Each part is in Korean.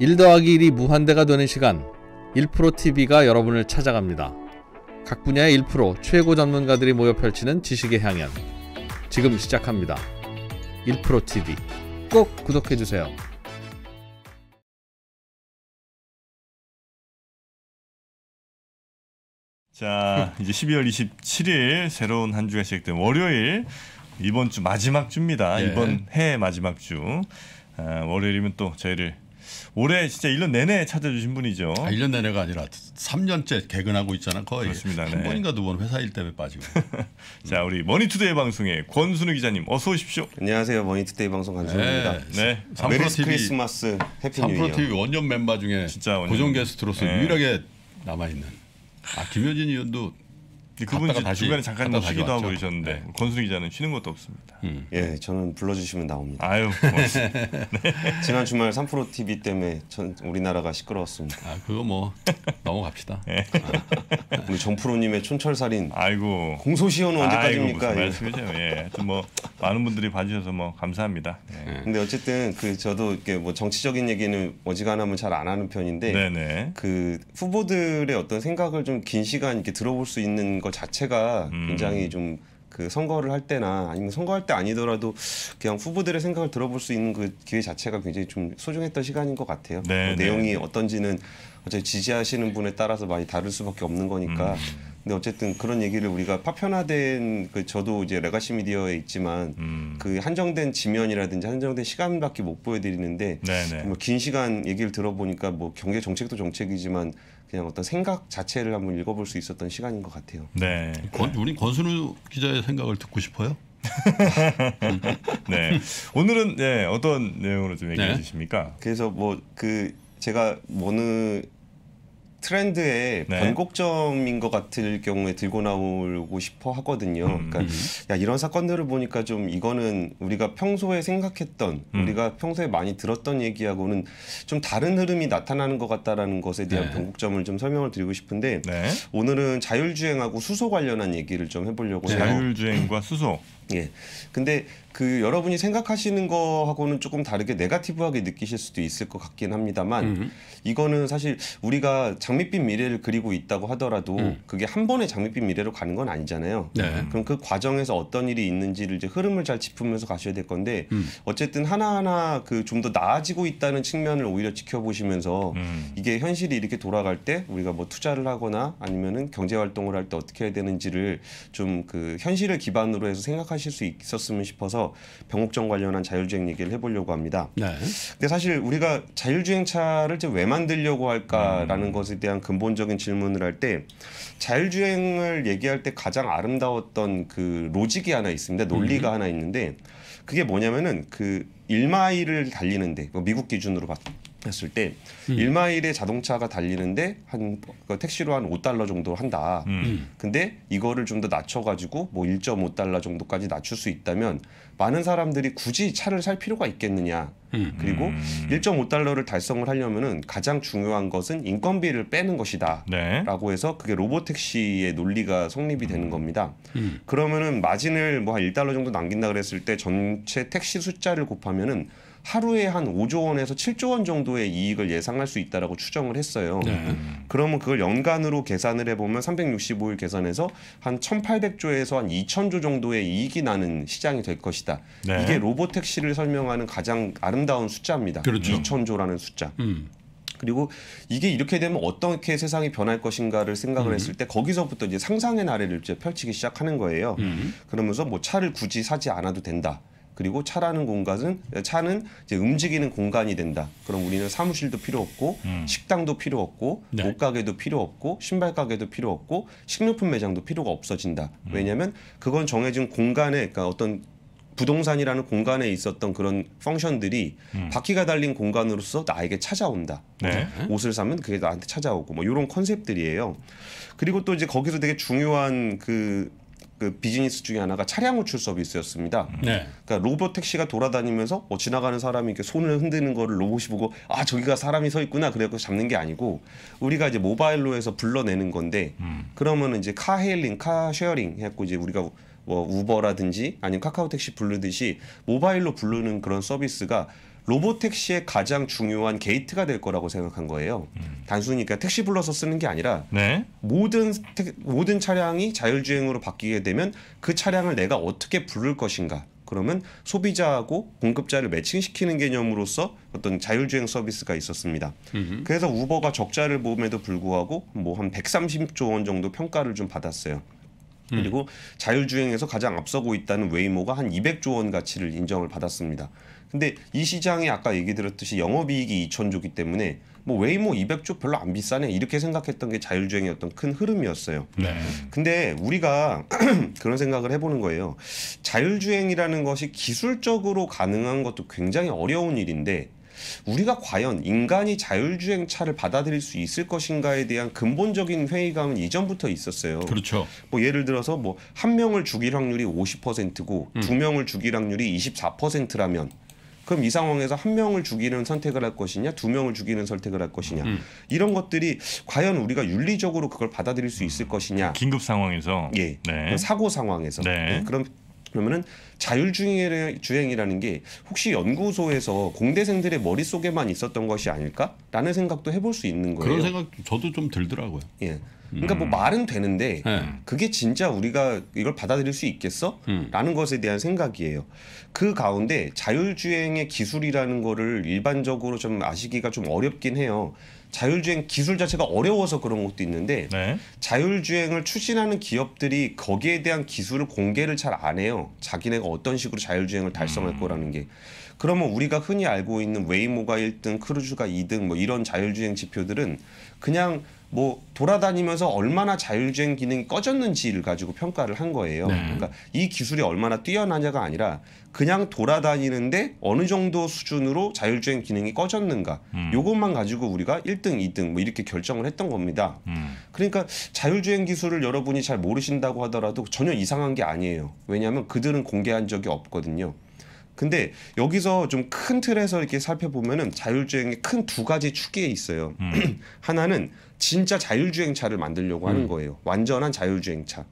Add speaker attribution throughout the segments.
Speaker 1: 1 더하기 1이 무한대가 되는 시간 1프로TV가 여러분을 찾아갑니다. 각 분야의 1 최고 전문가들이 모여 펼치는 지식의 향연 지금 시작합니다. 1프로TV 꼭 구독해주세요.
Speaker 2: 자 이제 12월 27일 새로운 한 주가 시작된 월요일 이번 주 마지막 주입니다. 네. 이번 해 마지막 주 아, 월요일이면 또 저희를 올해 진짜 1년 내내 찾아주신 분이죠. 아, 1년 내내가 아니라 3년째 개근하고 있잖아 거의. 그렇습니다. 한 네. 번인가 두 번 회사 일 때문에 빠지고. 자 우리 머니투데이 방송의 권순우 기자님 어서 오십시오.
Speaker 1: 안녕하세요 머니투데이 방송
Speaker 3: 관순우입니다. 네. 네. 메리 TV, 크리스마스
Speaker 2: 해피 뉴 이어. 삼프로 TV
Speaker 1: 원년 멤버 중에 진짜 원년 고정 게스트로서 네. 유일하게 남아 있는. 아 김효진 의원도 예,
Speaker 3: 그분 이제 다시, 에 잠깐 쉬기도 하고 그러셨는데 네.
Speaker 1: 권순 기자는 쉬는 것도 없습니다.
Speaker 3: 음. 예, 저는 불러주시면 나옵니다. 아유, 네. 지난 주말 3프로 TV 때문에 전 우리나라가 시끄러웠습니다. 아, 그거 뭐 넘어갑시다. 네. 우리 정프로님의 촌철살인. 아이고. 공소시효는 언제까지입니까? 아이고, 말씀이죠. 예, 예 뭐
Speaker 2: 많은 분들이 봐주셔서 뭐 감사합니다. 예.
Speaker 3: 근데 어쨌든 그 저도 이렇게 뭐 정치적인 얘기는 어지간하면 잘 안 하는 편인데, 네네. 그 후보들의 어떤 생각을 좀 긴 시간 이렇게 들어볼 수 있는 것 자체가 음. 굉장히 좀 그 선거를 할 때나 아니면 선거할 때 아니더라도 그냥 후보들의 생각을 들어볼 수 있는 그 기회 자체가 굉장히 좀 소중했던 시간인 것 같아요. 네, 그 내용이 네. 어떤지는 어차피 지지하시는 분에 따라서 많이 다를 수밖에 없는 거니까 음. 근데 어쨌든 그런 얘기를 우리가 파편화된 그 저도 이제 레가시 미디어에 있지만 음. 그 한정된 지면이라든지 한정된 시간밖에 못 보여드리는데 뭐긴 네, 네. 시간 얘기를 들어보니까 뭐 경제 정책도 정책이지만 그냥 어떤 생각 자체를 한번 읽어볼 수 있었던 시간인 것 같아요. 네. 권,
Speaker 1: 우리 권순우 기자의 생각을 듣고 싶어요.
Speaker 3: 네. 오늘은 네, 어떤 내용으로 좀 얘기해 네. 주십니까? 그래서 뭐 그 제가 어느 트렌드의 네. 변곡점인 것 같을 경우에 들고 나오고 싶어 하거든요. 음. 그러니까 음. 야, 이런 사건들을 보니까 좀 이거는 우리가 평소에 생각했던 음. 우리가 평소에 많이 들었던 얘기하고는 좀 다른 흐름이 나타나는 것 같다라는 것에 대한 네. 변곡점을 좀 설명을 드리고 싶은데 네. 오늘은 자율주행하고 수소 관련한 얘기를 좀 해보려고 네. 해요. 자율주행과 수소. 예. 근데 그 여러분이 생각하시는 거하고는 조금 다르게 네가티브하게 느끼실 수도 있을 것 같긴 합니다만 음. 이거는 사실 우리가 장밋빛 미래를 그리고 있다고 하더라도 음. 그게 한 번에 장밋빛 미래로 가는 건 아니잖아요. 네. 그럼 그 과정에서 어떤 일이 있는지를 이제 흐름을 잘 짚으면서 가셔야 될 건데 음. 어쨌든 하나하나 그 좀 더 나아지고 있다는 측면을 오히려 지켜보시면서 음. 이게 현실이 이렇게 돌아갈 때 우리가 뭐 투자를 하거나 아니면은 경제 활동을 할 때 어떻게 해야 되는지를 좀 그 현실을 기반으로 해서 생각하 생각하실 수 있었으면 싶어서 병옥정 관련한 자율주행 얘기를 해보려고 합니다. 네. 근데 사실 우리가 자율주행차를 왜 만들려고 할까라는 음. 것에 대한 근본적인 질문을 할 때 자율주행을 얘기할 때 가장 아름다웠던 그 로직이 하나 있습니다. 논리가 음. 하나 있는데 그게 뭐냐면은 그 1마일을 달리는데 뭐 미국 기준으로 봤 했을 때 음. 1마일에 자동차가 달리는데 한 그 택시로 한 5달러 정도 한다. 음. 음. 근데 이거를 좀 더 낮춰 가지고 뭐 1.5달러 정도까지 낮출 수 있다면 많은 사람들이 굳이 차를 살 필요가 있겠느냐. 음. 그리고 1.5달러를 음. 달성을 하려면은 가장 중요한 것은 인건비를 빼는 것이다. 네. 라고 해서 그게 로봇 택시의 논리가 성립이 되는 음. 겁니다. 그러면은 마진을 뭐 한 1달러 정도 남긴다 그랬을 때 전체 택시 숫자를 곱하면은 하루에 한 5조 원에서 7조 원 정도의 이익을 예상할 수 있다라고 추정을 했어요. 네. 그러면 그걸 연간으로 계산을 해보면 365일 계산해서 한 1,800조에서 한 2,000조 정도의 이익이 나는 시장이 될 것이다. 네. 이게 로보택시를 설명하는 가장 아름다운 숫자입니다. 그렇죠. 2,000조라는 숫자. 음. 그리고 이게 이렇게 되면 어떻게 세상이 변할 것인가를 생각을 음. 했을 때 거기서부터 이제 상상의 나래를 이제 펼치기 시작하는 거예요. 음. 그러면서 뭐 차를 굳이 사지 않아도 된다. 그리고 차라는 공간은 차는 이제 움직이는 공간이 된다. 그럼 우리는 사무실도 필요 없고 음. 식당도 필요 없고 네. 옷 가게도 필요 없고 신발 가게도 필요 없고 식료품 매장도 필요가 없어진다. 음. 왜냐하면 그건 정해진 공간에 그러니까 어떤 부동산이라는 공간에 있었던 그런 펑션들이 음. 바퀴가 달린 공간으로서 나에게 찾아온다. 네. 뭐 옷을 사면 그게 나한테 찾아오고 뭐 이런 컨셉들이에요. 그리고 또 이제 거기서 되게 중요한 그그 비즈니스 중에 하나가 차량 호출 서비스였습니다. 네. 그러니까 로봇 택시가 돌아다니면서 뭐 지나가는 사람이 이렇게 손을 흔드는 거를 로봇이 보고 아 저기가 사람이 서 있구나 그래갖고 잡는 게 아니고 우리가 이제 모바일로 해서 불러내는 건데 음. 그러면은 이제 카헤일링, 카쉐어링 해갖고 이제 우리가 뭐 우버라든지 아니면 카카오 택시 부르듯이 모바일로 부르는 그런 서비스가 로봇 택시의 가장 중요한 게이트가 될 거라고 생각한 거예요. 음. 단순히 그러니까 택시 불러서 쓰는 게 아니라 네? 모든 태, 모든 차량이 자율주행으로 바뀌게 되면 그 차량을 내가 어떻게 부를 것인가. 그러면 소비자하고 공급자를 매칭시키는 개념으로서 어떤 자율주행 서비스가 있었습니다. 음흠. 그래서 우버가 적자를 보험에도 불구하고 뭐 한 130조 원 정도 평가를 좀 받았어요. 음. 그리고 자율주행에서 가장 앞서고 있다는 웨이모가 한 200조 원 가치를 인정을 받았습니다. 근데 이 시장이 아까 얘기 들었듯이 영업이익이 2천조기 때문에 뭐 웨이모 뭐 200조 별로 안 비싸네 이렇게 생각했던 게 자율주행의 어떤 큰 흐름이었어요. 네. 근데 우리가 그런 생각을 해보는 거예요. 자율주행이라는 것이 기술적으로 가능한 것도 굉장히 어려운 일인데 우리가 과연 인간이 자율주행 차를 받아들일 수 있을 것인가에 대한 근본적인 회의감은 이전부터 있었어요. 그렇죠. 뭐 예를 들어서 뭐 한 명을 죽일 확률이 50%고 음. 두 명을 죽일 확률이 24%라면 그럼 이 상황에서 한 명을 죽이는 선택을 할 것이냐 두 명을 죽이는 선택을 할 것이냐 음. 이런 것들이 과연 우리가 윤리적으로 그걸 받아들일 수 있을 것이냐 긴급 상황에서 예 네. 사고 상황에서 네. 네. 그럼 그러면은 자율주행이라는 게 혹시 연구소에서 공대생들의 머릿속에만 있었던 것이 아닐까라는 생각도 해볼 수 있는 거예요. 그런 생각 저도 좀 들더라고요. 예. 그러니까 뭐 음. 말은 되는데 네. 그게 진짜 우리가 이걸 받아들일 수 있겠어? 음. 라는 것에 대한 생각이에요. 그 가운데 자율주행의 기술이라는 거를 일반적으로 좀 아시기가 좀 어렵긴 해요. 자율주행 기술 자체가 어려워서 그런 것도 있는데 네. 자율주행을 추진하는 기업들이 거기에 대한 기술을 공개를 잘 안 해요. 자기네가 어떤 식으로 자율주행을 달성할 음. 거라는 게. 그러면 우리가 흔히 알고 있는 웨이모가 1등, 크루즈가 2등 뭐 이런 자율주행 지표들은 그냥 뭐 돌아다니면서 얼마나 자율주행 기능이 꺼졌는지를 가지고 평가를 한 거예요. 네. 그러니까 이 기술이 얼마나 뛰어나냐가 아니라 그냥 돌아다니는데 어느 정도 수준으로 자율주행 기능이 꺼졌는가 음. 요것만 가지고 우리가 1등, 2등 뭐 이렇게 결정을 했던 겁니다. 음. 그러니까 자율주행 기술을 여러분이 잘 모르신다고 하더라도 전혀 이상한 게 아니에요. 왜냐하면 그들은 공개한 적이 없거든요. 근데 여기서 좀 큰 틀에서 이렇게 살펴보면은 자율주행의 큰 두 가지 축에 있어요. 음. 하나는 진짜 자율주행차를 만들려고 하는 음. 거예요. 완전한 자율주행차.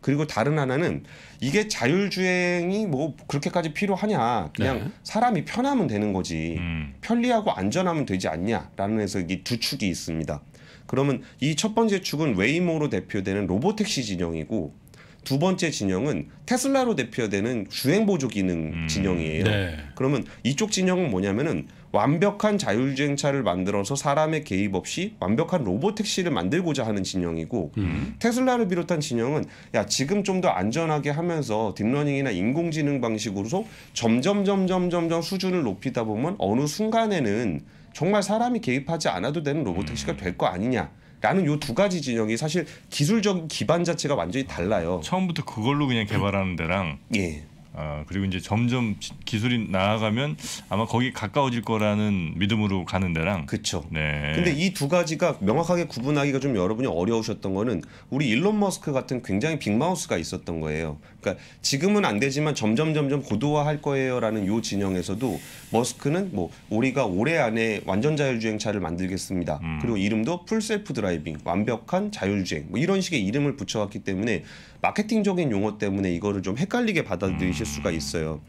Speaker 3: 그리고 다른 하나는 이게 자율주행이 뭐 그렇게까지 필요하냐 그냥 네. 사람이 편하면 되는 거지 음. 편리하고 안전하면 되지 않냐라는 해서 이 두 축이 있습니다 그러면 이 첫 번째 축은 웨이모로 대표되는 로보택시 진영이고 두 번째 진영은 테슬라로 대표되는 주행보조 기능 음. 진영이에요 네. 그러면 이쪽 진영은 뭐냐면은 완벽한 자율주행차를 만들어서 사람의 개입 없이 완벽한 로봇 택시를 만들고자 하는 진영이고 음. 테슬라를 비롯한 진영은 야 지금 좀 더 안전하게 하면서 딥러닝이나 인공지능 방식으로서 점점 점점 점점 수준을 높이다 보면 어느 순간에는 정말 사람이 개입하지 않아도 되는 로봇 음. 택시가 될 거 아니냐. 라는 요 두 가지 진영이 사실 기술적 기반 자체가 완전히 달라요. 처음부터 그걸로 그냥 개발하는 데랑 예. 어, 그리고 이제 점점
Speaker 2: 기술이 나아가면 아마 거기 가까워질 거라는 믿음으로 가는 데랑 그렇죠. 네.
Speaker 3: 근데 이 두 가지가 명확하게 구분하기가 좀 여러분이 어려우셨던 거는 우리 일론 머스크 같은 굉장히 빅마우스가 있었던 거예요. 그러니까 지금은 안 되지만 점점 점점 고도화할 거예요라는 요 진영에서도 머스크는 뭐 우리가 올해 안에 완전 자율주행차를 만들겠습니다. 음. 그리고 이름도 풀 셀프 드라이빙, 완벽한 자율주행 뭐 이런 식의 이름을 붙여왔기 때문에 마케팅적인 용어 때문에 이거를 좀 헷갈리게 받아들이실 음. 수가 있어요.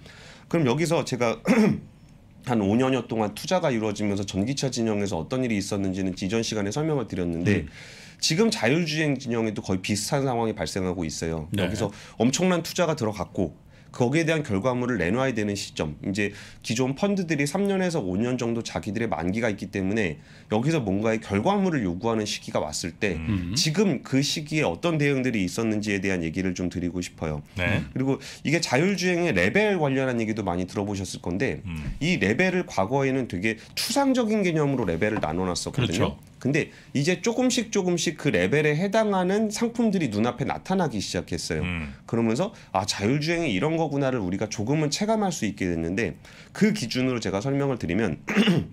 Speaker 3: 그럼 여기서 제가 한 5년여 동안 투자가 이루어지면서 전기차 진영에서 어떤 일이 있었는지는 이전 시간에 설명을 드렸는데 음. 지금 자율주행 진영에도 거의 비슷한 상황이 발생하고 있어요. 네. 여기서 엄청난 투자가 들어갔고 거기에 대한 결과물을 내놔야 되는 시점. 이제 기존 펀드들이 3년에서 5년 정도 자기들의 만기가 있기 때문에 여기서 뭔가의 결과물을 요구하는 시기가 왔을 때 음. 지금 그 시기에 어떤 대응들이 있었는지에 대한 얘기를 좀 드리고 싶어요. 네. 그리고 이게 자율주행의 레벨 관련한 얘기도 많이 들어보셨을 건데 음. 이 레벨을 과거에는 되게 추상적인 개념으로 레벨을 나눠놨었거든요. 그렇죠. 근데 이제 조금씩 조금씩 그 레벨에 해당하는 상품들이 눈앞에 나타나기 시작했어요. 음. 그러면서 아 자율주행이 이런 거구나를 우리가 조금은 체감할 수 있게 됐는데 그 기준으로 제가 설명을 드리면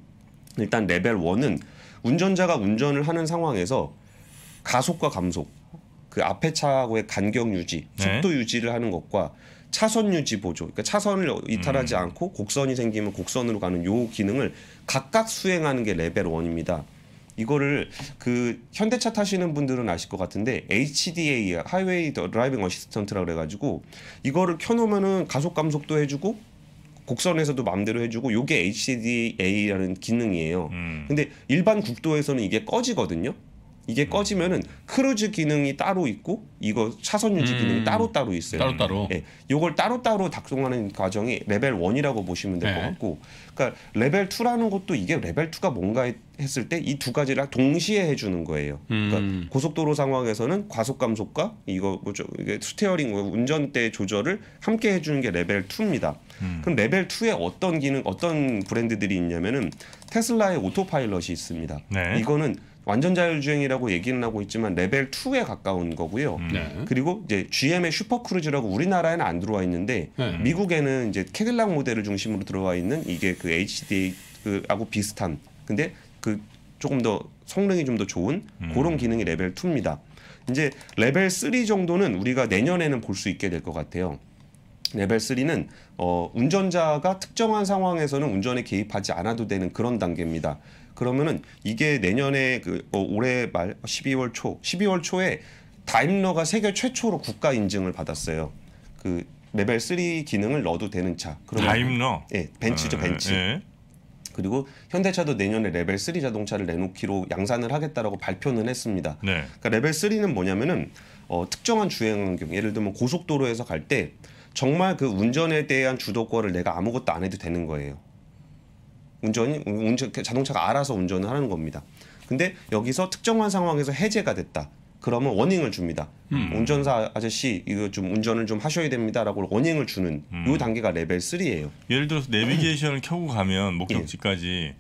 Speaker 3: 일단 레벨 원은 운전자가 운전을 하는 상황에서 가속과 감속, 그 앞에 차하고의 간격 유지, 네. 속도 네. 유지를 하는 것과 차선 유지 보조, 그러니까 차선을 이탈하지 음. 않고 곡선이 생기면 곡선으로 가는 요 기능을 각각 수행하는 게 레벨 원입니다 이거를 그 현대차 타시는 분들은 아실 것 같은데 HDA 하이웨이 드라이빙 어시스턴트라 그래가지고 이거를 켜놓으면은 가속 감속도 해주고 곡선에서도 마음대로 해주고 요게 HDA라는 기능이에요. 음. 근데 일반 국도에서는 이게 꺼지거든요. 이게 꺼지면은 크루즈 기능이 따로 있고 이거 차선 유지 기능이 음. 따로 따로 있어요. 따로 따로. 예. 요걸 따로 따로 작동하는 과정이 레벨 원이라고 보시면 될것 네. 같고. 그러니까 레벨 투라는 것도 이게 레벨 투가 뭔가 했을 때 이 두 가지를 동시에 해 주는 거예요. 그러니까 음. 그러니까 고속도로 상황에서는 과속 감속과 이거 뭐죠? 이게 스테어링 뭐 운전대 조절을 함께 해 주는 게 레벨 투입니다 음. 그럼 레벨 투에 어떤 기능 어떤 브랜드들이 있냐면은 테슬라의 오토파일럿이 있습니다. 네. 이거는 완전 자율주행이라고 얘기는 하고 있지만 레벨 2에 가까운 거고요. 음. 네. 그리고 이제 GM의 슈퍼크루즈라고 우리나라에는 안 들어와 있는데 네. 미국에는 이제 캐딜락 모델을 중심으로 들어와 있는 이게 그 HDA 하고 비슷한 근데 그 조금 더 성능이 좀 더 좋은 음. 그런 기능이 레벨 2입니다. 이제 레벨 3 정도는 우리가 내년에는 볼 수 있게 될 것 같아요. 레벨 3는 어, 운전자가 특정한 상황에서는 운전에 개입하지 않아도 되는 그런 단계입니다. 그러면은 이게 내년에 그 어, 올해 말 12월 어, 초 12월 초에 다임러가 세계 최초로 국가 인증을 받았어요. 그 레벨 3 기능을 넣어도 되는 차. 다임러. 예, 벤츠죠 에, 아, 벤츠. 에. 예. 그리고 현대차도 내년에 레벨 3 자동차를 내놓기로 양산을 하겠다라고 발표는 했습니다. 네. 그러니까 레벨 3는 뭐냐면은 어, 특정한 주행 환경, 예를 들면 고속도로에서 갈 때 정말 그 운전에 대한 주도권을 내가 아무것도 안 해도 되는 거예요. 운전이 운전 자동차가 알아서 운전을 하는 겁니다. 근데 여기서 특정한 상황에서 해제가 됐다. 그러면 워닝을 줍니다. 음. 운전사 아저씨 이거 좀 운전을 좀 하셔야 됩니다라고 워닝을 주는 음. 요 단계가 레벨 3예요.
Speaker 2: 예를 들어서 내비게이션을 켜고 가면 목적지까지 예.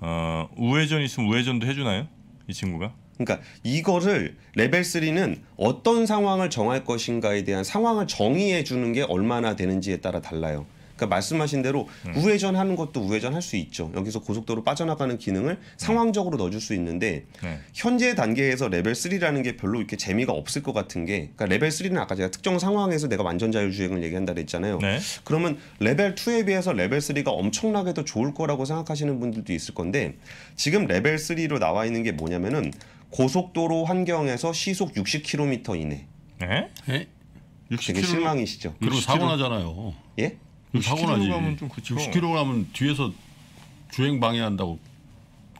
Speaker 2: 어, 우회전 있으면 우회전도 해주나요? 이 친구가?
Speaker 3: 그러니까 이거를 레벨 3는 어떤 상황을 정할 것인가에 대한 상황을 정의해 주는 게 얼마나 되는지에 따라 달라요. 그러니까 말씀하신 대로 음. 우회전하는 것도 우회전할 수 있죠. 여기서 고속도로 빠져나가는 기능을 음. 상황적으로 넣어줄 수 있는데 네. 현재 단계에서 레벨 3라는 게 별로 이렇게 재미가 없을 것 같은 게 그러니까 레벨 3는 아까 제가 특정 상황에서 내가 완전 자율주행을 얘기한다 그랬잖아요. 네. 그러면 레벨 2에 비해서 레벨 3가 엄청나게 더 좋을 거라고 생각하시는 분들도 있을 건데 지금 레벨 3로 나와 있는 게 뭐냐면은 고속도로 환경에서 시속 60km 이내.
Speaker 1: 네? 네? 되게 실망이시죠. 그리고 사고 나잖아요. 예? 사고 나지. 60km면 그렇죠.
Speaker 3: 뒤에서 주행 방해한다고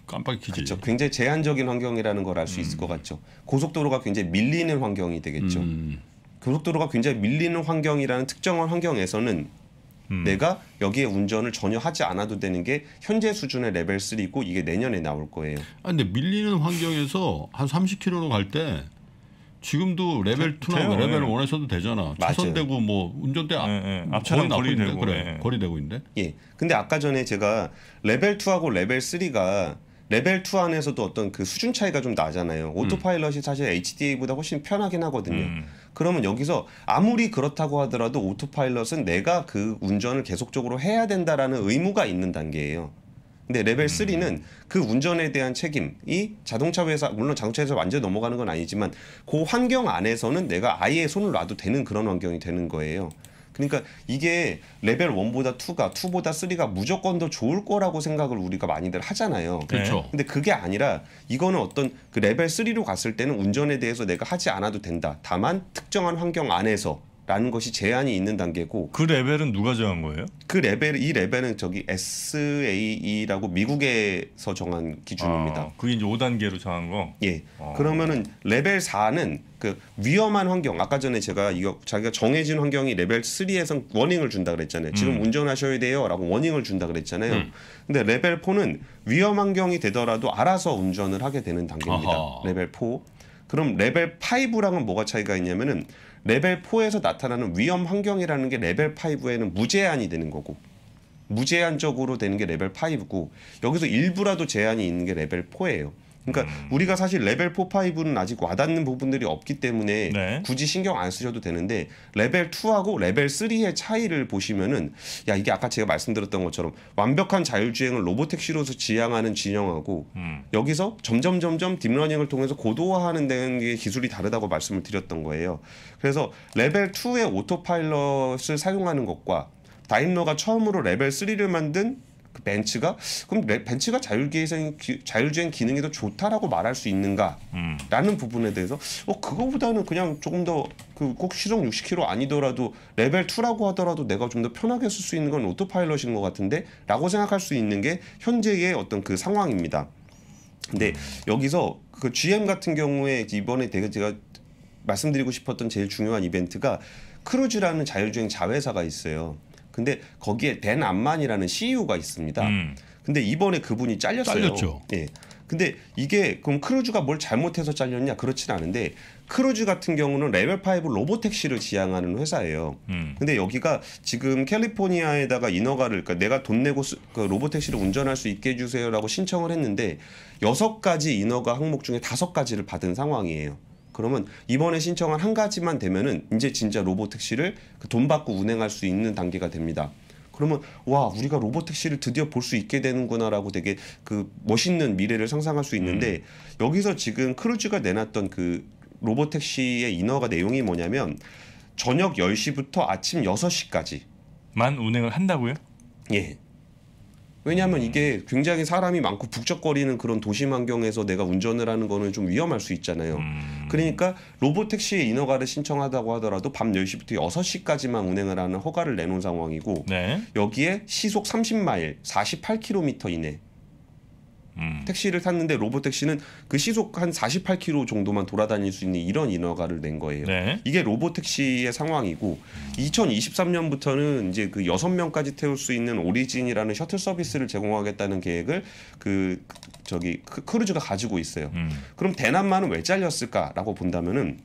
Speaker 3: 깜빡이지. 그렇죠. 굉장히 제한적인 환경이라는 걸 알수 음. 있을 것 같죠. 고속도로가 굉장히 밀리는 환경이 되겠죠. 음. 고속도로가 굉장히 밀리는 환경이라는 특정한 환경에서는 음. 내가 여기에 운전을 전혀 하지 않아도 되는 게 현재 수준의 레벨 3이고 이게 내년에 나올 거예요.
Speaker 1: 아 근데 밀리는 환경에서 한 30km로 갈때 지금도 레벨 투나 레벨 예. 원에서도
Speaker 3: 되잖아. 차선되고
Speaker 1: 뭐 운전대 네, 네. 앞차랑 거리되고 그래. 네.
Speaker 3: 거리되고인데. 예. 근데 아까 전에 제가 레벨 2하고 레벨 3가 레벨 2 안에서도 어떤 그 수준 차이가 좀 나잖아요. 음. 오토파일럿이 음. 사실 HDA보다 훨씬 편하긴 하거든요. 음. 그러면 여기서 아무리 그렇다고 하더라도 오토파일럿은 내가 그 운전을 계속적으로 해야 된다라는 의무가 있는 단계예요. 근데 레벨 3는 그 운전에 대한 책임이 자동차 회사 물론 자동차 회사 완전히 넘어가는 건 아니지만 그 환경 안에서는 내가 아예 손을 놔도 되는 그런 환경이 되는 거예요. 그러니까 이게 레벨 1보다 2가 2보다 3가 무조건 더 좋을 거라고 생각을 우리가 많이들 하잖아요. 네. 그렇죠. 근데 그게 아니라 이거는 어떤 그 레벨 3로 갔을 때는 운전에 대해서 내가 하지 않아도 된다. 다만 특정한 환경 안에서 라는 것이 제한이 있는 단계고 그 레벨은 누가 정한 거예요? 그 레벨 이 레벨은 저기 SAE라고 미국에서 정한 기준입니다. 아, 그게 이제 5단계로 정한 거. 예. 아. 그러면은 레벨 4는 그 위험한 환경 아까 전에 제가 이거 자기가 정해진 환경이 레벨 3에선 워닝을 준다 그랬잖아요. 지금 음. 운전하셔야 돼요라고 워닝을 준다 그랬잖아요. 음. 근데 레벨 4는 위험 환경이 되더라도 알아서 운전을 하게 되는 단계입니다. 아하. 레벨 4. 그럼 레벨 5랑은 뭐가 차이가 있냐면은 레벨 4에서 나타나는 위험 환경이라는 게 레벨 5에는 무제한이 되는 거고 무제한적으로 되는 게 레벨 5고 여기서 일부라도 제한이 있는 게 레벨 4예요. 그러니까 음. 우리가 사실 레벨 4, 5는 아직 와닿는 부분들이 없기 때문에 네. 굳이 신경 안 쓰셔도 되는데 레벨 2하고 레벨 3의 차이를 보시면은 야 이게 아까 제가 말씀드렸던 것처럼 완벽한 자율주행을 로보택시로서 지향하는 진영하고 음. 여기서 점점 점점 딥러닝을 통해서 고도화하는 데는 기술이 다르다고 말씀을 드렸던 거예요. 그래서 레벨 2의 오토파일럿을 사용하는 것과 다임러가 처음으로 레벨 3를 만든 그 벤츠가 그럼 벤츠가 자율주행 자율주행 기능이 더 좋다라고 말할 수 있는가라는 음. 부분에 대해서 어 그거보다는 그냥 조금 더 그 꼭 시속 60km 아니더라도 레벨 2라고 하더라도 내가 좀 더 편하게 쓸 수 있는 건 오토파일럿인 것 같은데라고 생각할 수 있는 게 현재의 어떤 그 상황입니다. 근데 음. 여기서 그 GM 같은 경우에 이번에 되게 제가 말씀드리고 싶었던 제일 중요한 이벤트가 크루즈라는 자율주행 자회사가 있어요. 근데 거기에 댄 암만이라는 CEO가 있습니다. 음. 근데 이번에 그분이 잘렸어요. 잘렸죠. 예. 근데 이게 그럼 크루즈가 뭘 잘못해서 잘렸냐 그렇진 않은데 크루즈 같은 경우는 레벨 5 로봇 택시를 지향하는 회사예요. 음. 근데 여기가 지금 캘리포니아에다가 인허가를 그러니까 내가 돈 내고 그 로봇 택시를 운전할 수 있게 해주세요라고 신청을 했는데 여섯 가지 인허가 항목 중에 다섯 가지를 받은 상황이에요. 그러면 이번에 신청한 한 가지만 되면은 이제 진짜 로봇 택시를 그 돈 받고 운행할 수 있는 단계가 됩니다. 그러면 와 우리가 로봇 택시를 드디어 볼 수 있게 되는구나라고 되게 그 멋있는 미래를 상상할 수 있는데 음. 여기서 지금 크루즈가 내놨던 그 로봇 택시의 인허가 내용이 뭐냐면 저녁 10시부터 아침 6시까지만
Speaker 2: 운행을 한다고요?
Speaker 3: 예. 왜냐하면 이게 굉장히 사람이 많고 북적거리는 그런 도심 환경에서 내가 운전을 하는 거는 좀 위험할 수 있잖아요. 음. 그러니까 로봇 택시에 인허가를 신청하다고 하더라도 밤 10시부터 6시까지만 운행을 하는 허가를 내놓은 상황이고 네. 여기에 시속 30마일, 48km 이내 음. 택시를 탔는데 로봇 택시는 그 시속 한 48km 정도만 돌아다닐 수 있는 이런 인허가를 낸 거예요. 네. 이게 로봇 택시의 상황이고 2023년부터는 이제 그 6명까지 태울 수 있는 오리진이라는 셔틀 서비스를 제공하겠다는 계획을 그 저기 크루즈가 가지고 있어요. 음. 그럼 대남만은 왜 잘렸을까라고 본다면은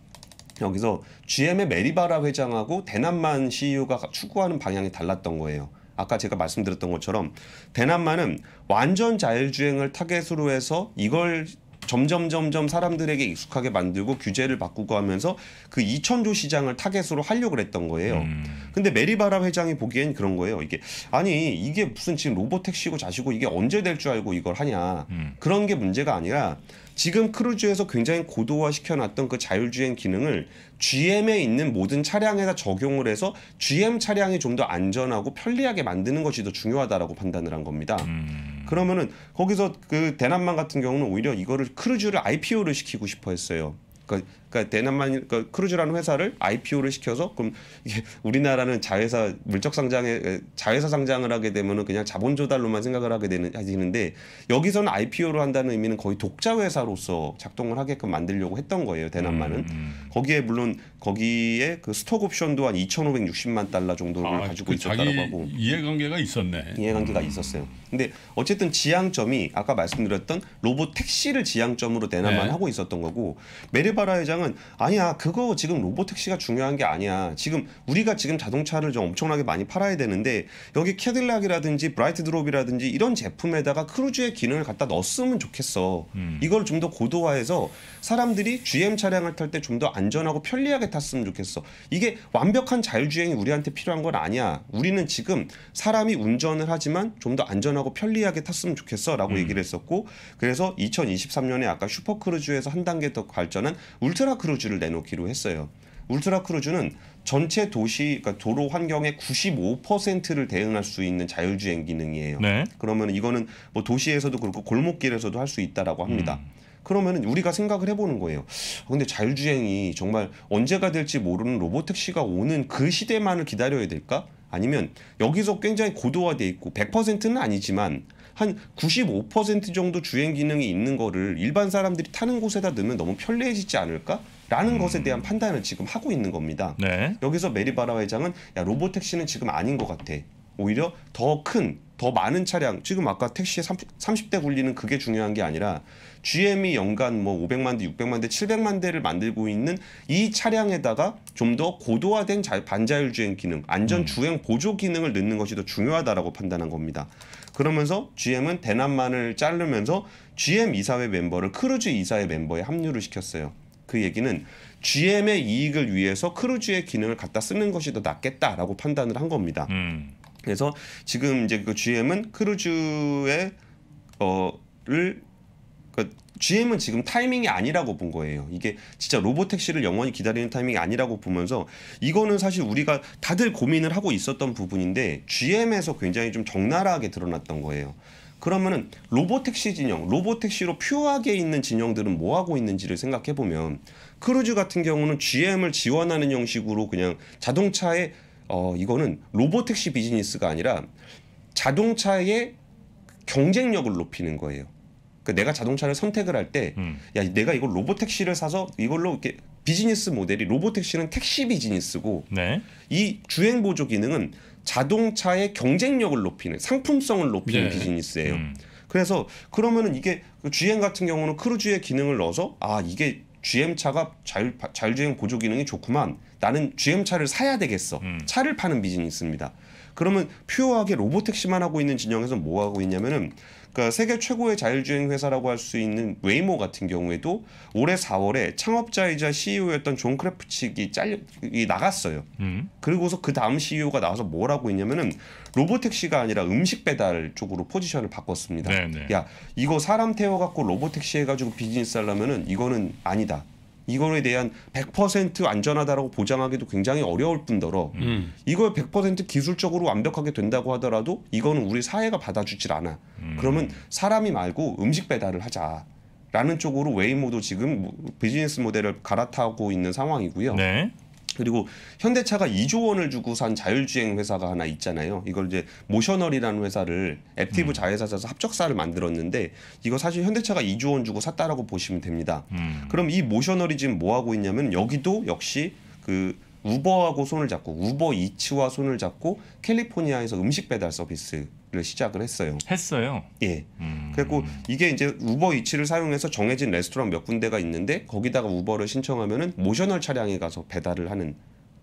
Speaker 3: 여기서 GM의 메리바라 회장하고 대남만 CEO가 추구하는 방향이 달랐던 거예요. 아까 제가 말씀드렸던 것처럼 대남만은 완전 자율주행을 타겟으로 해서 이걸 점점 점점 사람들에게 익숙하게 만들고 규제를 바꾸고 하면서 그 2천조 시장을 타겟으로 하려고 그랬던 거예요. 음. 근데 메리바라 회장이 보기엔 그런 거예요. 이게 아니 이게 무슨 지금 로봇 택시고 자시고 이게 언제 될 줄 알고 이걸 하냐 음. 그런 게 문제가 아니라 지금 크루즈에서 굉장히 고도화 시켜놨던 그 자율주행 기능을 GM에 있는 모든 차량에다 적용을 해서 GM 차량이 좀 더 안전하고 편리하게 만드는 것이 더 중요하다라고 판단을 한 겁니다. 음. 그러면은 거기서 그 대남만 같은 경우는 오히려 이거를 크루즈를 IPO를 시키고 싶어 했어요. 그러니까 그러니까 대남만 그러니까 크루즈라는 회사를 IPO를 시켜서 그럼 이게 우리나라는 자회사 물적 상장에 자회사 상장을 하게 되면은 그냥 자본 조달로만 생각을 하게 되는 하시는데 여기서는 IPO로 한다는 의미는 거의 독자 회사로서 작동을 하게끔 만들려고 했던 거예요 대남만은 음, 음. 거기에 물론 거기에 그 스톡 옵션도 한 2,560만 달러 정도를 아, 가지고 그 있었다고 하고
Speaker 1: 이해관계가
Speaker 3: 있었네 이해관계가 음. 있었어요. 근데 어쨌든 지향점이 아까 말씀드렸던 로봇 택시를 지향점으로 대남만 네. 하고 있었던 거고 메리바라 회장은 시장은 아니야 그거 지금 로봇 택시가 중요한 게 아니야 지금 우리가 지금 자동차를 좀 엄청나게 많이 팔아야 되는데 여기 캐딜락이라든지 브라이트 드롭이라든지 이런 제품에다가 크루즈의 기능을 갖다 넣었으면 좋겠어 음. 이걸 좀 더 고도화해서 사람들이 GM 차량을 탈 때 좀 더 안전하고 편리하게 탔으면 좋겠어 이게 완벽한 자율주행이 우리한테 필요한 건 아니야 우리는 지금 사람이 운전을 하지만 좀 더 안전하고 편리하게 탔으면 좋겠어라고 음. 얘기를 했었고 그래서 2023년에 아까 슈퍼크루즈에서 한 단계 더 발전한 울트라 울트라 크루즈를 내놓기로 했어요. 울트라 크루즈는 전체 도시 그러니까 도로 환경의 95%를 대응할 수 있는 자율주행 기능이에요. 네. 그러면 이거는 뭐 도시에서도 그렇고 골목길에서도 할 수 있다라고 합니다. 음. 그러면 우리가 생각을 해보는 거예요. 아, 근데 자율주행이 정말 언제가 될지 모르는 로봇 택시가 오는 그 시대만을 기다려야 될까? 아니면 여기서 굉장히 고도화돼 있고 100%는 아니지만 한95% 정도 주행 기능이 있는 거를 일반 사람들이 타는 곳에다 넣으면 너무 편리해지지 않을까? 라는 음. 것에 대한 판단을 지금 하고 있는 겁니다. 네. 여기서 메리바라 회장은 야 로봇 택시는 지금 아닌 것 같아. 오히려 더큰더 많은 차량 지금 아까 택시에 30, 30대 굴리는 그게 중요한 게 아니라 GM이 e 연간 뭐 500만 대, 600만 대, 700만 대를 만들고 있는 이 차량에다가 좀 더 고도화된 반자율 주행 기능, 안전 음. 주행 보조 기능을 넣는 것이 더 중요하다라고 판단한 겁니다. 그러면서 GM은 대남만을 자르면서 GM 이사회 멤버를 크루즈 이사회 멤버에 합류를 시켰어요. 그 얘기는 GM의 이익을 위해서 크루즈의 기능을 갖다 쓰는 것이 더 낫겠다라고 판단을 한 겁니다. 음. 그래서 지금 이제 그 GM은 크루즈의 어를 그러니까 GM은 지금 타이밍이 아니라고 본 거예요. 이게 진짜 로봇 택시를 영원히 기다리는 타이밍이 아니라고 보면서 이거는 사실 우리가 다들 고민을 하고 있었던 부분인데 GM에서 굉장히 좀 적나라하게 드러났던 거예요. 그러면은 로봇 택시 진영, 로봇 택시로 퓨어하게 있는 진영들은 뭐 하고 있는지를 생각해 보면 크루즈 같은 경우는 GM을 지원하는 형식으로 그냥 자동차의어 이거는 로봇 택시 비즈니스가 아니라 자동차의 경쟁력을 높이는 거예요. 그 내가 자동차를 선택을 할 때야 음. 내가 이걸 로봇 택시를 사서 이걸로 이렇게 비즈니스 모델이 로봇 택시는 택시 비즈니스고 네. 이 주행 보조 기능은 자동차의 경쟁력을 높이는 상품성을 높이는 네. 비즈니스예요. 음. 그래서 그러면은 이게 GM 그 같은 경우는 크루즈의 기능을 넣어서 아 이게 GM 차가 자율 자율주행 보조 기능이 좋구만. 나는 GM 차를 사야 되겠어. 음. 차를 파는 비즈니스입니다. 그러면 퓨어하게 로봇 택시만 하고 있는 진영에서 뭐 하고 있냐면은 그러니까 세계 최고의 자율주행 회사라고 할 수 있는 웨이모 같은 경우에도 올해 4월에 창업자이자 CEO였던 존 크래프칙이 잘려 나갔어요. 음. 그리고서 그 다음 CEO가 나와서 뭘하고있냐면은 로보택시가 아니라 음식 배달 쪽으로 포지션을 바꿨습니다. 네네. 네. 야 이거 사람 태워갖고 로보택시 해가지고 비즈니스 하려면은 이거는 아니다. 이거에 대한 100% 안전하다라고 보장하기도 굉장히 어려울 뿐더러 음. 이걸 100% 기술적으로 완벽하게 된다고 하더라도 이거는 우리 사회가 받아주질 않아. 음. 그러면 사람이 말고 음식 배달을 하자. 라는 쪽으로 웨이모도 지금 뭐 비즈니스 모델을 갈아타고 있는 상황이고요. 네. 그리고 현대차가 2조 원을 주고 산 자율주행 회사가 하나 있잖아요. 이걸 이제 모셔널이라는 회사를 앱티브 음. 자회사에서 합적사를 만들었는데 이거 사실 현대차가 2조 원 주고 샀다라고 보시면 됩니다. 음. 그럼 이 모셔널이 지금 뭐 하고 있냐면 여기도 역시 그 우버하고 손을 잡고 우버 이츠와 손을 잡고 캘리포니아에서 음식 배달 서비스 를 시작을 했어요. 했어요. 예. 음. 그래고 이게 이제 우버 이치를 사용해서 정해진 레스토랑 몇 군데가 있는데 거기다가 우버를 신청하면은 모셔널 차량에 가서 배달을 하는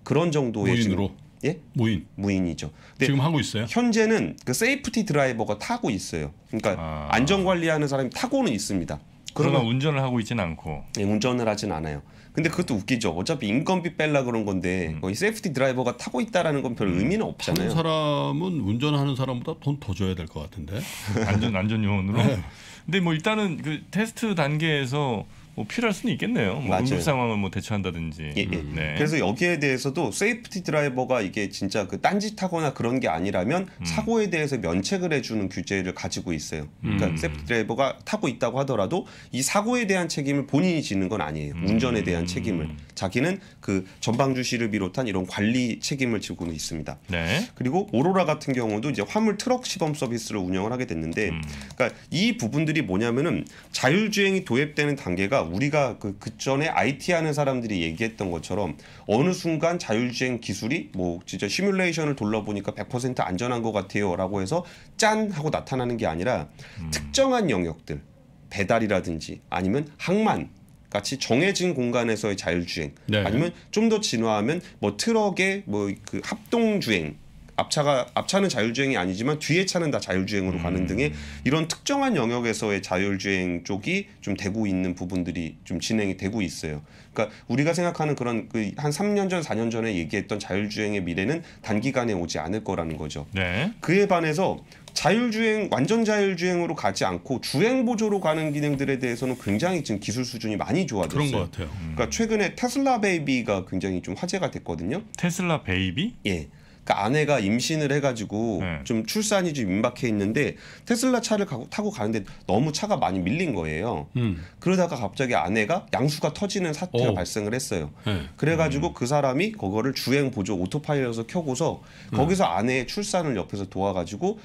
Speaker 3: 그런 정도의 무인으로 지금, 예 무인 무인이죠. 지금 하고 있어요. 현재는 그 세이프티 드라이버가 타고 있어요. 그러니까 아. 안전 관리하는 사람이 타고는 있습니다. 그러나 운전을 하고 있지는 않고. 예, 운전을 하진 않아요. 근데 그것도 웃기죠. 어차피 인건비 뺄라 그런 건데 음. 거의 세이프티 드라이버가 타고 있다라는 건별 음. 의미는 없잖아요. 타는
Speaker 1: 사람은 운전하는 사람보다 돈 더 줘야 될 것 같은데. 안전 안전 요원으로. 네. 근데 뭐 일단은 그 테스트
Speaker 2: 단계에서 뭐 필요할 수는 있겠네요. 뭐맞 응급 상황을 뭐 대처한다든지. 예, 예. 음, 네. 그래서
Speaker 3: 여기에 대해서도 세이프티 드라이버가 이게 진짜 그 딴짓하거나 그런 게 아니라면 음. 사고에 대해서 면책을 해주는 규제를 가지고 있어요. 그러니까 음. 세이프티 드라이버가 타고 있다고 하더라도 이 사고에 대한 책임을 본인이 지는 건 아니에요. 운전에 대한 음. 책임을 자기는 그 전방주시를 비롯한 이런 관리 책임을 지고는 있습니다. 네. 그리고 오로라 같은 경우도 이제 화물 트럭 시범 서비스를 운영을 하게 됐는데, 음. 그러니까 이 부분들이 뭐냐면은 자율주행이 도입되는 단계가 우리가 그, 그 전에 IT 하는 사람들이 얘기했던 것처럼 어느 순간 자율주행 기술이 뭐 진짜 시뮬레이션을 돌려보니까 100% 안전한 것 같아요라고 해서 짠 하고 나타나는 게 아니라 음. 특정한 영역들 배달이라든지 아니면 항만 같이 정해진 공간에서의 자율주행 네. 아니면 좀 더 진화하면 뭐 트럭의 뭐 그 합동주행 앞차가 앞차는 자율주행이 아니지만 뒤에 차는 다 자율주행으로 음. 가는 등의 이런 특정한 영역에서의 자율주행 쪽이 좀 되고 있는 부분들이 좀 진행이 되고 있어요. 그러니까 우리가 생각하는 그런 그한 3년 전, 4년 전에 얘기했던 자율주행의 미래는 단기간에 오지 않을 거라는 거죠. 네. 그에 반해서 자율주행 완전 자율주행으로 가지 않고 주행 보조로 가는 기능들에 대해서는 굉장히 지금 기술 수준이 많이 좋아졌어요. 그런 것 같아요. 음. 그러니까 최근에 테슬라 베이비가 굉장히 좀 화제가 됐거든요. 테슬라 베이비? 예. 그러니까 아내가 임신을 해가지고 네. 좀 출산이 좀 임박해 있는데 테슬라 차를 가고, 타고 가는데 너무 차가 많이 밀린 거예요. 음. 그러다가 갑자기 아내가 양수가 터지는 사태가 오. 발생을 했어요. 네. 그래가지고 음. 그 사람이 그거를 주행 보조 오토파일럿서 켜고서 네. 거기서 음. 아내의 출산을 옆에서 도와가지고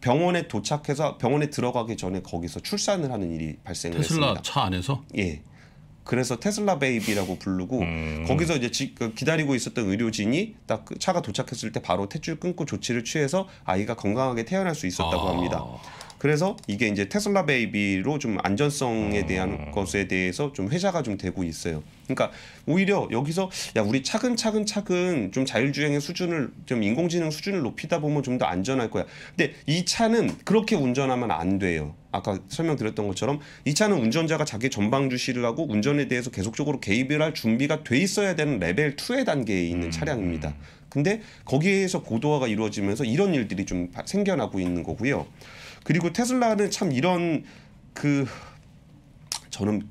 Speaker 3: 병원에 도착해서 병원에 들어가기 전에 거기서 출산을 하는 일이 발생을 테슬라
Speaker 1: 했습니다. 테슬라 차 안에서?
Speaker 3: 예. 그래서 테슬라 베이비라고 부르고 음. 거기서 이제 지, 그 기다리고 있었던 의료진이 딱 그 차가 도착했을 때 바로 탯줄 끊고 조치를 취해서 아이가 건강하게 태어날 수 있었다고 아. 합니다. 그래서 이게 이제 테슬라 베이비로 좀 안전성에 음. 대한 것에 대해서 좀 회자가 좀 되고 있어요. 그러니까 오히려 여기서 야 우리 차근차근 차근 좀 자율주행의 수준을 좀 인공지능 수준을 높이다 보면 좀 더 안전할 거야. 근데 이 차는 그렇게 운전하면 안 돼요. 아까 설명드렸던 것처럼 이 차는 운전자가 자기 전방 주시를 하고 운전에 대해서 계속적으로 개입을 할 준비가 돼 있어야 되는 레벨 2의 단계에 있는 음. 차량입니다. 근데 거기에서 고도화가 이루어지면서 이런 일들이 좀 생겨나고 있는 거고요. 그리고 테슬라는 참 이런 그 저는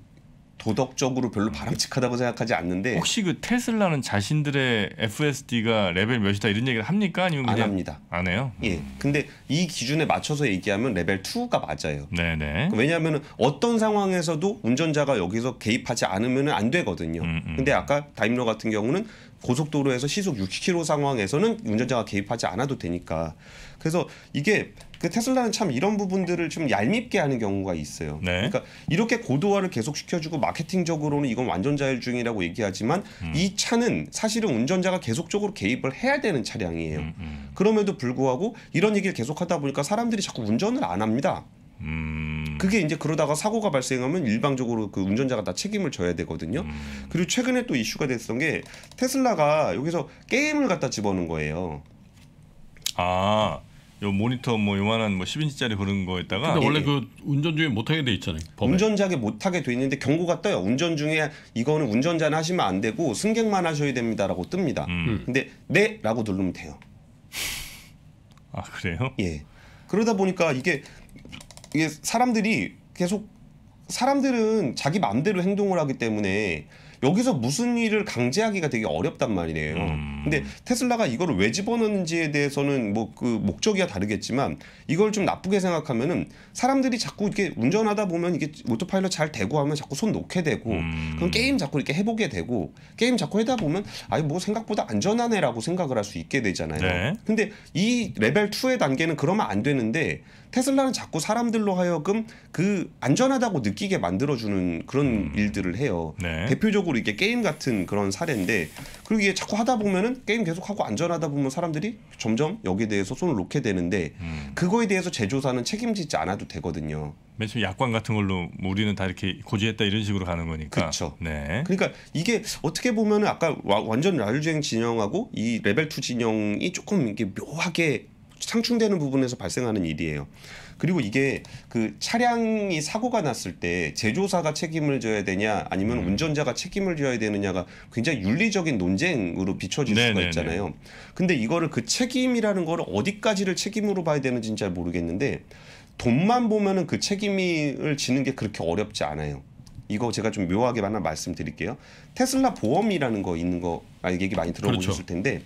Speaker 3: 도덕적으로 별로 바람직하다고 생각하지 않는데 혹시 그 테슬라는 자신들의 FSD가 레벨 몇이다 이런 얘기를 합니까 아니면 안 합니다 안 해요 예 근데 이 기준에 맞춰서 얘기하면 레벨 2가 맞아요 네네 네. 그러니까 왜냐하면 어떤 상황에서도 운전자가 여기서 개입하지 않으면 안 되거든요 음, 음. 근데 아까 다임러 같은 경우는 고속도로에서 시속 60km 상황에서는 운전자가 개입하지 않아도 되니까 그래서 이게 그 테슬라는 참 이런 부분들을 좀 얄밉게 하는 경우가 있어요. 네. 그러니까 이렇게 고도화를 계속 시켜주고 마케팅적으로는 이건 완전 자율주행이라고 얘기하지만 음. 이 차는 사실은 운전자가 계속적으로 개입을 해야 되는 차량이에요. 음, 음. 그럼에도 불구하고 이런 얘기를 계속하다 보니까 사람들이 자꾸 운전을 안 합니다. 음. 그게 이제 그러다가 사고가 발생하면 일방적으로 그 운전자가 다 책임을 져야 되거든요. 음. 그리고 최근에 또 이슈가 됐던 게 테슬라가 여기서 게임을 갖다 집어넣은 거예요. 아. 요 모니터 뭐 요만한 뭐 10인치짜리 그런 거에다가 근데 원래 예.
Speaker 1: 그 운전 중에 못하게 돼 있잖아요. 법에. 운전자에
Speaker 3: 못하게 돼 있는데 경고가 떠요. 운전 중에 이거는 운전자는 하시면 안 되고 승객만 하셔야 됩니다라고 뜹니다. 음. 음. 근데 네라고 누르면 돼요. 아 그래요? 예. 그러다 보니까 이게 이게 사람들이 계속 사람들은 자기 마음대로 행동을 하기 때문에 여기서 무슨 일을 강제하기가 되게 어렵단 말이에요. 음. 근데 테슬라가 이걸 왜 집어넣는지에 대해서는 뭐 그 목적이야 다르겠지만 이걸 좀 나쁘게 생각하면은 사람들이 자꾸 이렇게 운전하다 보면 이게 오토파일럿 잘 되고 하면 자꾸 손 놓게 되고 음. 그럼 게임 자꾸 이렇게 해보게 되고 게임 자꾸 하다 보면 아니 뭐 생각보다 안전하네라고 생각을 할 수 있게 되잖아요. 네. 근데 이 레벨 2의 단계는 그러면 안 되는데 테슬라는 자꾸 사람들로 하여금 그 안전하다고 느끼게 만들어주는 그런 음. 일들을 해요. 네. 대표적으로 이게 게임 같은 그런 사례인데 그리고 이게 자꾸 하다 보면은 게임 계속 하고 안전하다 보면 사람들이 점점 여기에 대해서 손을 놓게 되는데 음. 그거에 대해서 제조사는 책임지지 않아도 되거든요.
Speaker 2: 맨 처음 약관 같은 걸로 뭐 우리는 다 이렇게
Speaker 3: 고지했다 이런 식으로 가는 거니까. 그렇죠. 네. 그러니까 이게 어떻게 보면은 아까 완전 라율주행 진영하고 이 레벨 2 진영이 조금 이게 묘하게 상충되는 부분에서 발생하는 일이에요. 그리고 이게 그 차량이 사고가 났을 때 제조사가 책임을 져야 되냐 아니면 음. 운전자가 책임을 져야 되느냐가 굉장히 윤리적인 논쟁으로 비춰질 네네네. 수가 있잖아요. 근데 이거를 그 책임이라는 거를 어디까지를 책임으로 봐야 되는지는 잘 모르겠는데 돈만 보면은 그 책임을 지는 게 그렇게 어렵지 않아요. 이거 제가 좀 묘하게 하나 말씀드릴게요. 테슬라 보험이라는 거 있는 거 아, 얘기 많이 들어보셨을 그렇죠. 텐데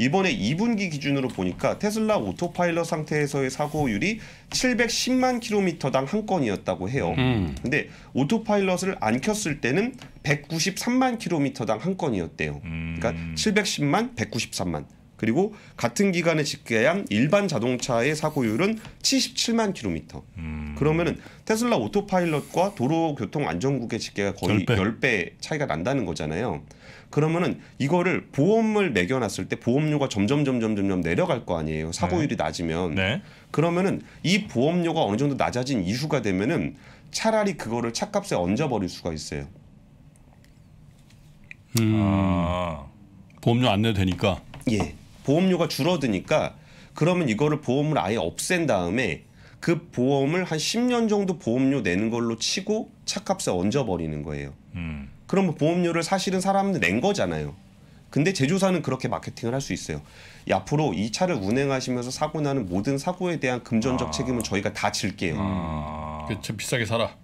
Speaker 3: 이번에 2분기 기준으로 보니까 테슬라 오토파일럿 상태에서의 사고율이 710만 킬로미터당 한 건이었다고 해요. 음. 근데 오토파일럿을 안 켰을 때는 193만 킬로미터당 한 건이었대요. 음. 그러니까 710만, 193만. 그리고 같은 기간에 집계한 일반 자동차의 사고율은 77만 킬로미터. 음. 그러면은 테슬라 오토파일럿과 도로교통안전국의 집계가 거의 10배. 10배 차이가 난다는 거잖아요. 그러면은 이거를 보험을 매겨놨을 때 보험료가 점점 점점 점점 내려갈 거 아니에요. 사고율이 네. 낮으면. 네. 그러면은 이 보험료가 어느 정도 낮아진 이후가 되면은 차라리 그거를 차값에 얹어버릴 수가 있어요. 음. 아. 보험료 안 내도 되니까. 예. 보험료가 줄어드니까 그러면 이거를 보험을 아예 없앤 다음에 그 보험을 한 10년 정도 보험료 내는 걸로 치고 차값에 얹어버리는 거예요. 음. 그럼 보험료를 사실은 사람들 낸 거잖아요. 근데 제조사는 그렇게 마케팅을 할 수 있어요. 이 앞으로 이 차를 운행하시면서 사고 나는 모든 사고에 대한 금전적 아. 책임은 저희가 다 질게요. 아. 그참 비싸게 사라.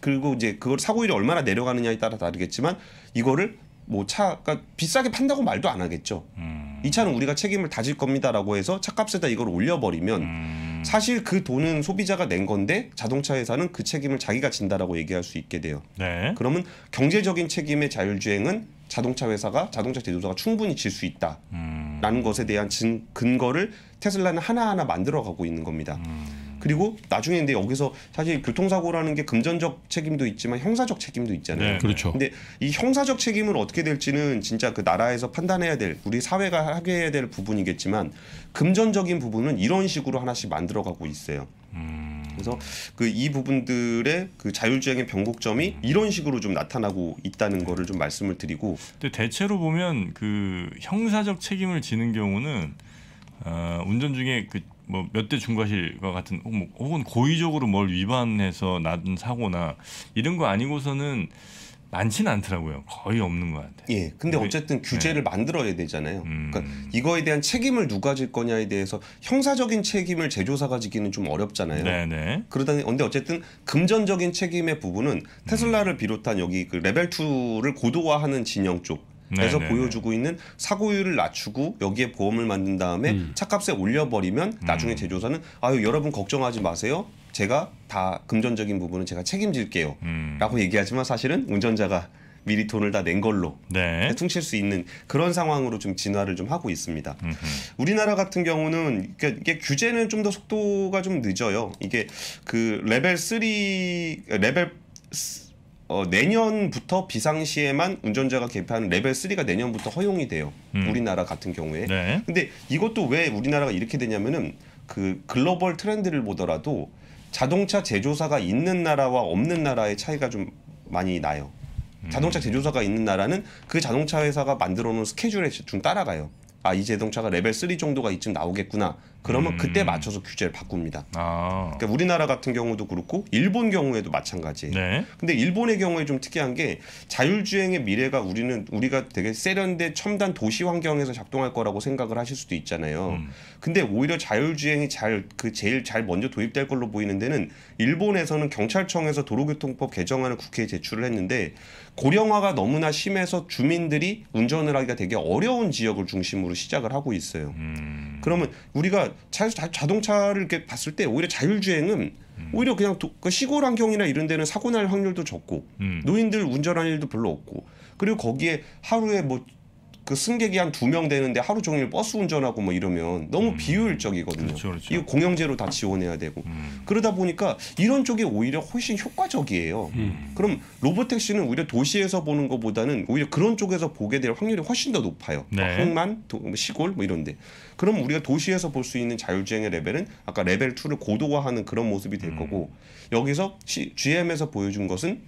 Speaker 3: 그리고 이제 그걸 사고율이 얼마나 내려가느냐에 따라 다르겠지만 이거를 뭐 차가 그러니까 비싸게 판다고 말도 안 하겠죠. 음. 이 차는 우리가 책임을 다질 겁니다라고 해서 차값에다 이걸 올려버리면 음. 사실 그 돈은 소비자가 낸 건데 자동차 회사는 그 책임을 자기가 진다라고 얘기할 수 있게 돼요. 네. 그러면 경제적인 책임의 자율주행은 자동차 회사가 자동차 제조사가 충분히 질 수 있다라는 음. 것에 대한 진, 근거를 테슬라는 하나하나 만들어가고 있는 겁니다. 음. 그리고 나중에 근데 여기서 사실 교통사고라는 게 금전적 책임도 있지만 형사적 책임도 있잖아요. 네, 그렇죠. 근데 이 형사적 책임을 어떻게 될지는 진짜 그 나라에서 판단해야 될 우리 사회가 하게 해야 될 부분이겠지만 금전적인 부분은 이런 식으로 하나씩 만들어가고 있어요. 음... 그래서 그 이 부분들의 그 자율주행의 변곡점이 음. 이런 식으로 좀 나타나고 있다는 네. 거를 좀 말씀을 드리고.
Speaker 2: 근데 대체로 보면 그 형사적 책임을 지는 경우는 어, 운전 중에 그 뭐몇대 중과실과 같은 뭐 혹은 고의적으로 뭘 위반해서 난 사고나 이런 거
Speaker 3: 아니고서는 많지는 않더라고요. 거의 없는 것 같아요. 예. 근데 어쨌든 규제를 네. 만들어야 되잖아요. 음. 그러니까 이거에 대한 책임을 누가 질 거냐에 대해서 형사적인 책임을 제조사가 지기는 좀 어렵잖아요. 네네. 네. 그러다 근데 어쨌든 금전적인 책임의 부분은 음. 테슬라를 비롯한 여기 그 레벨 2를 고도화하는 진영 쪽 그래서 네네네. 네, 보여주고 네. 있는 사고율을 낮추고 여기에 보험을 만든 다음에 음. 차값에 올려버리면 음. 나중에 제조사는 아유 여러분 걱정하지 마세요. 제가 다 금전적인 부분은 제가 책임질게요. 음. 라고 얘기하지만 사실은 운전자가 미리 돈을 다 낸 걸로 네. 퉁칠 수 있는 그런 상황으로 좀 진화를 좀 하고 있습니다. 음흠. 우리나라 같은 경우는 이게 규제는 좀 더 속도가 좀 늦어요. 이게 그 레벨 3 레벨 어, 내년부터 비상시에만 운전자가 개입하는 레벨 3가 내년부터 허용이 돼요. 음. 우리나라 같은 경우에. 네. 근데 이것도 왜 우리나라가 이렇게 되냐면은 그 글로벌 트렌드를 보더라도 자동차 제조사가 있는 나라와 없는 나라의 차이가 좀 많이 나요. 음. 자동차 제조사가 있는 나라는 그 자동차 회사가 만들어 놓은 스케줄에 좀 따라가요. 아, 이 자동차가 레벨 3 정도가 이쯤 나오겠구나. 그러면 음. 그때 맞춰서 규제를 바꿉니다. 아. 그러니까 우리나라 같은 경우도 그렇고 일본 경우에도 마찬가지예요. 네. 근데 일본의 경우에 좀 특이한 게 자율주행의 미래가 우리는 우리가 되게 세련된 첨단 도시 환경에서 작동할 거라고 생각을 하실 수도 있잖아요. 음. 근데 오히려 자율주행이 잘 그 제일 잘 먼저 도입될 걸로 보이는 데는 일본에서는 경찰청에서 도로교통법 개정안을 국회에 제출을 했는데 고령화가 너무나 심해서 주민들이 운전을 하기가 되게 어려운 지역을 중심으로 시작을 하고 있어요. 음. 그러면 우리가 그러 자, 동차를 이렇게 봤을 때 오히려 자율주행은 음. 오히려 그냥 도, 그 시골 환경이나 이런 데는 사고 날 확률도 적고 음. 노인들 운전할 일도 별로 없고 그리고 거기에 하루에 뭐그 승객이 한 두 명 되는데 하루 종일 버스 운전하고 뭐 이러면 너무 음. 비효율적이거든요. 그렇죠, 그렇죠. 이거 공영제로 다 지원해야 되고 음. 그러다 보니까 이런 쪽이 오히려 훨씬 효과적이에요. 음. 그럼 로봇 택시는 오히려 도시에서 보는 것보다는 오히려 그런 쪽에서 보게 될 확률이 훨씬 더 높아요. 네. 흥만, 도, 뭐 시골 뭐 이런데. 그럼 우리가 도시에서 볼 수 있는 자율주행의 레벨은 아까 레벨 2를 고도화하는 그런 모습이 될 음. 거고 여기서 시, GM에서 보여준 것은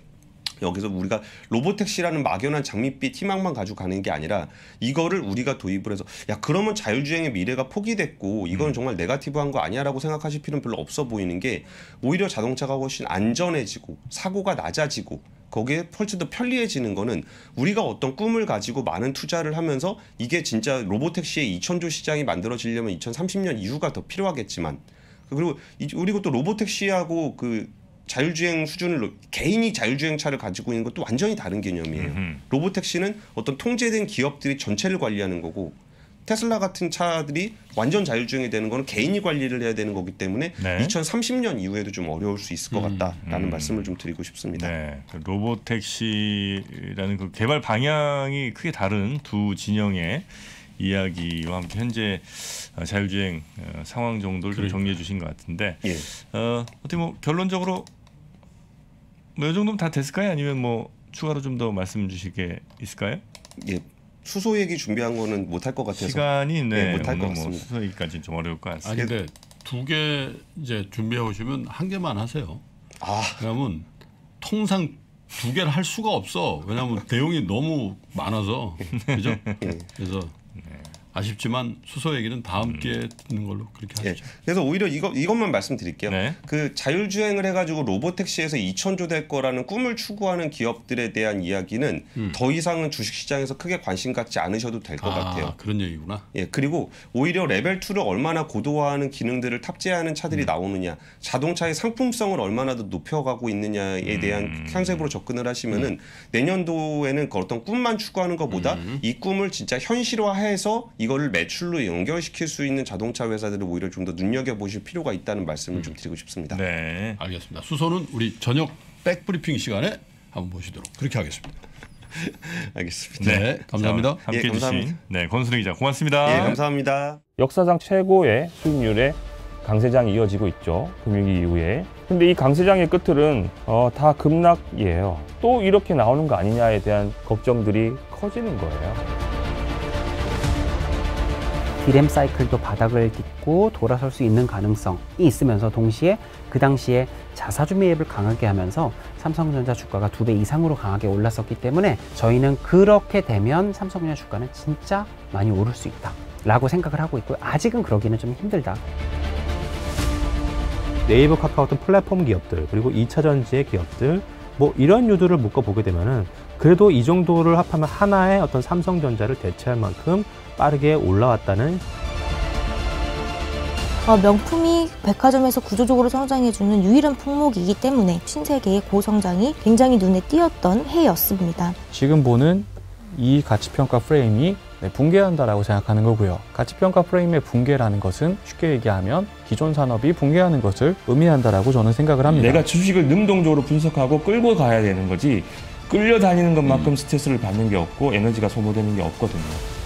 Speaker 3: 여기서 우리가 로보택시라는 막연한 장밋빛 희망만 가지고 가는 게 아니라 이거를 우리가 도입을 해서 야 그러면 자율주행의 미래가 포기됐고 이건 음. 정말 네가티브한 거 아니야라고 생각하실 필요는 별로 없어 보이는 게 오히려 자동차가 훨씬 안전해지고 사고가 낮아지고 거기에 훨씬 더 편리해지는 거는 우리가 어떤 꿈을 가지고 많은 투자를 하면서 이게 진짜 로보택시의 2 0 0 0조 시장이 만들어지려면 2030년 이후가 더 필요하겠지만 그리고 우리 것도 로보택시하고 그 자율주행 수준을 개인이 자율주행 차를 가지고 있는 것도 완전히 다른 개념이에요. 음흠. 로보택시는 어떤 통제된 기업들이 전체를 관리하는 거고 테슬라 같은 차들이 완전 자율주행이 되는 거는 개인이 관리를 해야 되는 거기 때문에 네. 2030년 이후에도 좀 어려울 수 있을 것 음. 같다라는 음, 음. 말씀을 좀 드리고 싶습니다. 네.
Speaker 2: 로보택시라는 그 개발 방향이 크게 다른 두 진영의 이야기와 함께 현재 어, 자율주행 어, 상황 정도를 그러니까. 좀 정리해 주신 것 같은데 예. 어, 어떻게 뭐 결론적으로 뭐이 정도면 다 됐을까요? 아니면 뭐 추가로 좀 더 말씀 주실 게 있을까요? 예. 수소 얘기 준비한 거는 못 할 것 같아서 시간이 네, 예, 못할 것 뭐 같습니다. 뭐 수소 얘기까지 좀 어려울 것 같습니다. 아니 근데
Speaker 1: 두 개 이제 준비해 오시면 한 개만 하세요. 아. 그러면 통상 두 개를 할 수가 없어. 왜냐하면 내용이 너무 많아서 그죠? 예. 그래서
Speaker 3: 아쉽지만 수소 얘기는 다음 음. 기회에 듣는 걸로 그렇게 하죠. 예. 그래서 오히려 이거, 이것만 말씀드릴게요. 네. 그 자율주행을 해가지고 로보택시에서 2천조 될 거라는 꿈을 추구하는 기업들에 대한 이야기는 음. 더 이상은 주식시장에서 크게 관심 갖지 않으셔도 될것 아, 같아요. 그런 얘기구나. 예, 그리고 오히려 레벨 2를 얼마나 고도화하는 기능들을 탑재하는 차들이 음. 나오느냐, 자동차의 상품성을 얼마나 더 높여가고 있느냐에 대한 음. 컨셉으로 접근을 하시면은 음. 내년도에는 그 어떤 꿈만 추구하는 것보다 음. 이 꿈을 진짜 현실화해서 이거를 매출로 연결시킬 수 있는 자동차 회사들을 오히려 좀 더 눈여겨 보실 필요가 있다는 말씀을 음. 좀 드리고 싶습니다. 네,
Speaker 1: 알겠습니다. 수소는 우리 저녁 백브리핑 시간에 한번 보시도록 그렇게 하겠습니다. 알겠습니다. 네, 네, 감사합니다. 자, 함께 예, 감사합니다. 네,
Speaker 2: 권순우 기자 고맙습니다. 예, 감사합니다.
Speaker 3: 역사상 최고의 수익률의 강세장이 이어지고 있죠. 금융위 이후에. 근데 이 강세장의 끝틀은 어, 다 급락이에요. 또 이렇게 나오는 거 아니냐에 대한 걱정들이 커지는 거예요. 디램 사이클도 바닥을 딛고 돌아설 수 있는 가능성이
Speaker 1: 있으면서 동시에 그 당시에 자사주 매입을 강하게 하면서 삼성전자 주가가 두 배 이상으로 강하게 올랐었기 때문에 저희는 그렇게 되면 삼성전자 주가는 진짜
Speaker 3: 많이 오를 수 있다 라고 생각을 하고 있고요 아직은 그러기는 좀 힘들다 네이버 카카오톡 플랫폼 기업들 그리고 이차전지의 기업들 뭐 이런 유도를 묶어보게 되면은 그래도 이 정도를 합하면 하나의 어떤 삼성전자를 대체할 만큼 빠르게 올라왔다는 어, 명품이
Speaker 2: 백화점에서 구조적으로 성장해주는 유일한 품목이기 때문에 신세계의 고성장이 굉장히 눈에 띄었던 해였습니다. 지금 보는 이 가치평가 프레임이 네, 붕괴한다라고 생각하는 거고요. 가치평가 프레임의 붕괴라는 것은 쉽게 얘기하면 기존 산업이
Speaker 3: 붕괴하는 것을 의미한다라고 저는 생각을 합니다. 내가 주식을 능동적으로 분석하고 끌고 가야 되는 거지 끌려다니는 것만큼 음. 스트레스를 받는 게 없고 에너지가 소모되는 게 없거든요.